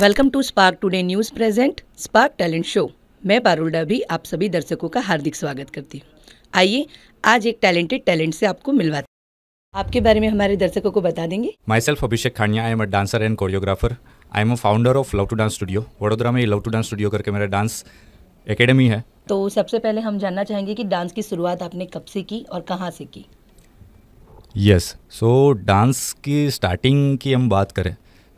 Welcome to spark today news present spark talent show मैं पारुल डाभी आप सभी दर्शकों का हार्दिक स्वागत करती हूँ आइए आज एक टैलेंटेड टैलेंट से आपको मिलवाते आपके बारे में हमारे दर्शकों को बता देंगे myself Abhishek Khania I am a dancer and choreographer I am a founder of love to dance studio Vadodara में लव टू डांस स्टूडियो करके मेरा डांस एकेडमी है तो सबसे पहले हम जानना चाहेंगे कि डांस की शुरुआत आपने कब से की और कहाँ से की यस सो डांस की स्टार्टिंग की हम बात करें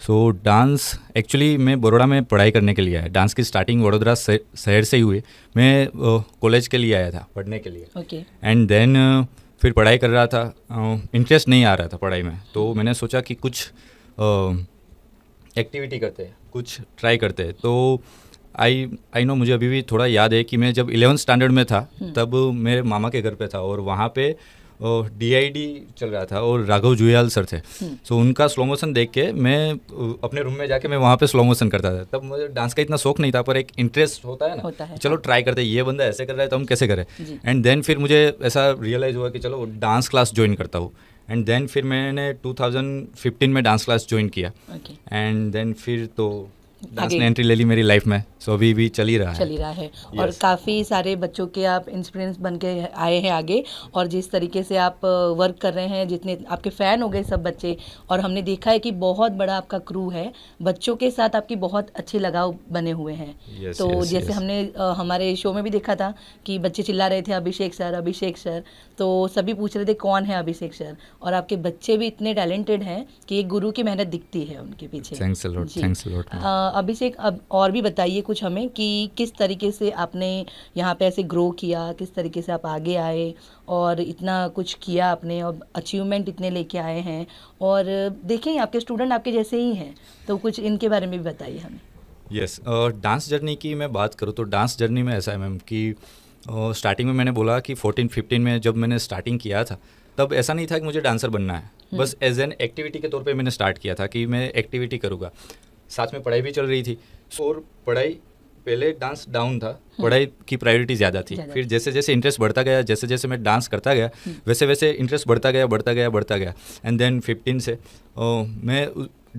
सो so, डांस एक्चुअली मैं बड़ोड़ा में पढ़ाई करने के लिए आया डांस की स्टार्टिंग वडोदरा शहर से ही हुई मैं कॉलेज के लिए आया था पढ़ने के लिए एंड देन okay. देन फिर पढ़ाई कर रहा था इंटरेस्ट नहीं आ रहा था पढ़ाई में तो मैंने सोचा कि कुछ एक्टिविटी करते हैं कुछ ट्राई करते हैं तो आई आई नो मुझे अभी भी थोड़ा याद है कि मैं जब इलेवंथ स्टैंडर्ड में था हम्म। तब मेरे मामा के घर पे था और वहाँ पे डी चल रहा था और राघव जुयाल सर थे सो हम्म। so, उनका स्लो मोशन देख के मैं अपने रूम में जाके मैं वहाँ पे स्लो मोशन करता था तब मुझे डांस का इतना शौक नहीं था पर एक इंटरेस्ट होता है ना होता है, चलो ट्राई करते ये बंदा ऐसे कर रहा है तो हम कैसे करें एंड देन फिर मुझे ऐसा रियलाइज़ हुआ कि चलो डांस क्लास ज्वाइन करता हूँ एंड देन फिर मैंने 2015 में डांस क्लास ज्वाइन किया एंड okay. देन फिर तो डांस ने एंट्री ले ली मेरी लाइफ में सो अभी भी चल ही रहा है चल ही रहा है yes. और काफ़ी सारे बच्चों के आप इंस्पिरेंस बन के आए हैं आगे और जिस तरीके से आप वर्क कर रहे हैं जितने आपके फ़ैन हो गए सब बच्चे और हमने देखा है कि बहुत बड़ा आपका क्रू है बच्चों के साथ आपकी बहुत अच्छे लगाव बने हुए हैं yes, तो yes, जैसे yes. हमने हमारे शो में भी देखा था कि बच्चे चिल्ला रहे थे अभिषेक सर अभिषेक सर तो सभी पूछ रहे थे कौन है अभिषेक सर और आपके बच्चे भी इतने टैलेंटेड हैं कि एक गुरु की मेहनत दिखती है उनके पीछे अभिषेक अब और भी बताइए कुछ हमें कि किस तरीके से आपने यहाँ पे ऐसे ग्रो किया किस तरीके से आप आगे आए और इतना कुछ किया आपने और अचीवमेंट इतने लेके आए हैं और देखें आपके स्टूडेंट आपके जैसे ही हैं तो कुछ इनके बारे में भी बताइए हमें यस डांस जर्नी की मैं बात करूँ तो डांस जर्नी में ऐसा है मैम कि स्टार्टिंग में मैंने बोला कि फोर्टीन फिफ्टीन में जब मैंने स्टार्टिंग किया था तब ऐसा नहीं था कि मुझे डांसर बनना है हम्म। बस एज एन एक्टिविटी के तौर पे मैंने स्टार्ट किया था कि मैं एक्टिविटी करूँगा साथ में पढ़ाई भी चल रही थी और पढ़ाई पहले डांस डाउन था हम्म। पढ़ाई की प्रायोरिटी ज़्यादा थी फिर जैसे जैसे इंटरेस्ट बढ़ता गया जैसे जैसे मैं डांस करता गया हम्म। वैसे वैसे इंटरेस्ट बढ़ता गया बढ़ता गया बढ़ता गया एंड देन फिफ्टीन से मैं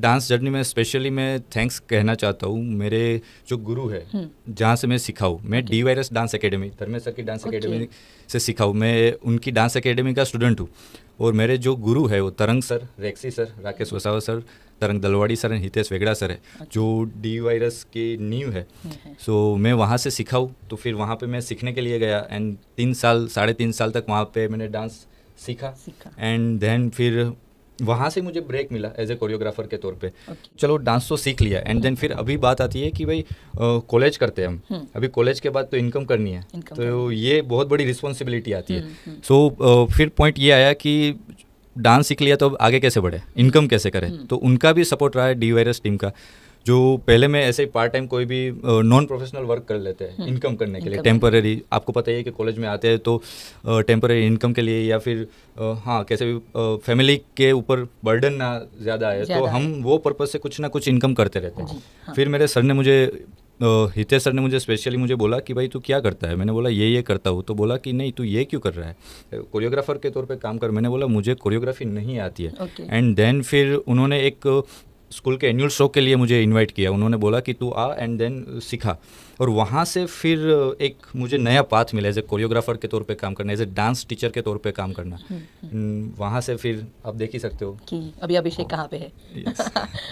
डांस जर्नी में स्पेशली मैं थैंक्स कहना चाहता हूँ मेरे जो गुरु है हम्म। जहाँ से मैं सिखाऊँ मैं D virus dance academy Dharmeshwar की डांस अकेडमी से सिखाऊँ मैं उनकी डांस अकेडमी का स्टूडेंट हूँ और मेरे जो गुरु है वो Tarang sir Rexy sir Rakesh Vasava sir Tarang Dalwadi sir and Hitesh Vegda sir है अच्छा। जो डी वायरस के न्यू है सो हम्म, हम्म। so, मैं वहाँ से सीखा हूँ तो फिर वहाँ पे मैं सीखने के लिए गया एंड तीन साल साढ़े तीन साल तक वहाँ पे मैंने डांस सीखा एंड देन फिर वहाँ से मुझे ब्रेक मिला एज ए कोरियोग्राफर के तौर पे okay. चलो डांस तो सीख लिया एंड देन फिर अभी बात आती है कि भाई कॉलेज करते हैं हम हम्म। अभी कॉलेज के बाद तो इनकम करनी है income तो करनी। ये बहुत बड़ी रिस्पॉन्सिबिलिटी आती है सो so, फिर पॉइंट ये आया कि डांस सीख लिया तो अब आगे कैसे बढ़े इनकम कैसे करें हम्म। तो उनका भी सपोर्ट रहा है डी वायरस टीम का जो पहले में ऐसे ही पार्ट टाइम कोई भी नॉन प्रोफेशनल वर्क कर लेते हैं इनकम हम्म। करने के लिए टेम्पररी आपको पता ही है कि कॉलेज में आते हैं तो टेम्पररी इनकम के लिए या फिर हाँ कैसे भी फैमिली के ऊपर बर्डन ना ज़्यादा आए तो हम वो पर्पज़ से कुछ ना कुछ इनकम करते रहते हैं हाँ। फिर मेरे सर ने मुझे हितेश सर ने मुझे स्पेशली मुझे बोला कि भाई तू क्या करता है मैंने बोला ये ये करता हूँ तो बोला कि नहीं तू ये क्यों कर रहा है कोरियोग्राफर के तौर पे काम कर मैंने बोला मुझे कोरियोग्राफी नहीं आती है एंड okay. देन फिर उन्होंने एक स्कूल के एनुअल शो के लिए मुझे इनवाइट किया उन्होंने बोला कि तू आ एंड देन सीखा और वहाँ से फिर एक मुझे नया पाथ मिला एज ए कोरियोग्राफर के तौर पे काम करना एज ए डांस टीचर के तौर पे काम करना हम्म, हम्म। mm, वहाँ से फिर आप देख ही सकते हो कि अभी अभिषेक कहाँ पे है